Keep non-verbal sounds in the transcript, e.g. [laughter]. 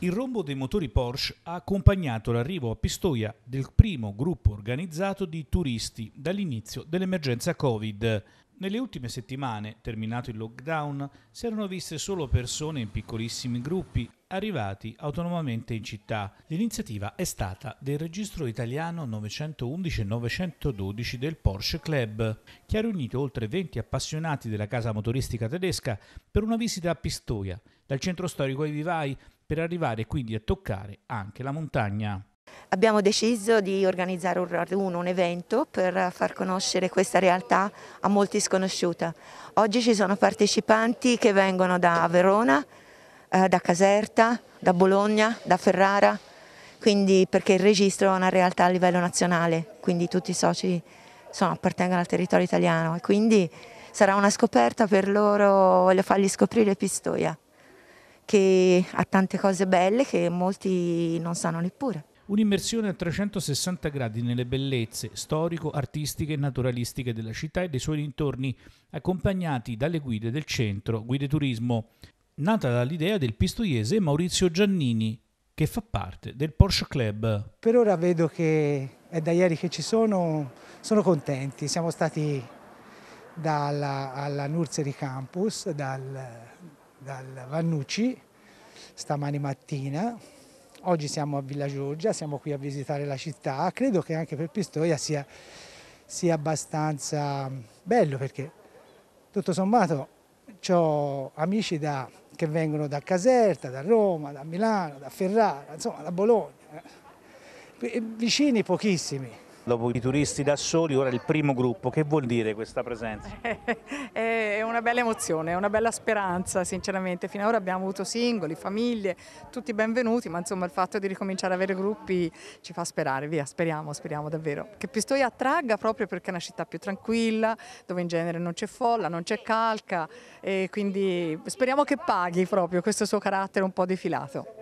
Il rombo dei motori Porsche ha accompagnato l'arrivo a Pistoia del primo gruppo organizzato di turisti dall'inizio dell'emergenza Covid. Nelle ultime settimane, terminato il lockdown, si erano viste solo persone in piccolissimi gruppi arrivati autonomamente in città. L'iniziativa è stata del registro italiano 911 912 del Porsche Club, che ha riunito oltre 20 appassionati della casa motoristica tedesca per una visita a Pistoia, dal centro storico ai Vivai per arrivare quindi a toccare anche la montagna. Abbiamo deciso di organizzare un raduno, un evento per far conoscere questa realtà a molti sconosciuta. Oggi ci sono partecipanti che vengono da Verona, eh, da Caserta, da Bologna, da Ferrara, quindi perché il registro è una realtà a livello nazionale, quindi tutti i soci insomma, appartengono al territorio italiano e quindi sarà una scoperta per loro, voglio fargli scoprire Pistoia che ha tante cose belle che molti non sanno neppure. Un'immersione a 360 gradi nelle bellezze storico-artistiche e naturalistiche della città e dei suoi dintorni, accompagnati dalle guide del centro Guide Turismo, nata dall'idea del pistoiese Maurizio Giannini, che fa parte del Porsche Club. Per ora vedo che è da ieri che ci sono, sono contenti, siamo stati dalla, alla Nursery Campus, dal, dal Vannucci stamani mattina. Oggi siamo a Villa Giorgia, siamo qui a visitare la città. Credo che anche per Pistoia sia, sia abbastanza bello perché tutto sommato ho amici da, che vengono da Caserta, da Roma, da Milano, da Ferrara, insomma da Bologna, eh. vicini pochissimi dopo i turisti da soli, ora il primo gruppo. Che vuol dire questa presenza? [laughs] È una bella emozione, è una bella speranza sinceramente. Finora abbiamo avuto singoli, famiglie, tutti benvenuti, ma insomma il fatto di ricominciare ad avere gruppi ci fa sperare, via, speriamo, speriamo davvero. Che Pistoia attragga proprio perché è una città più tranquilla, dove in genere non c'è folla, non c'è calca e quindi speriamo che paghi proprio questo suo carattere un po' defilato.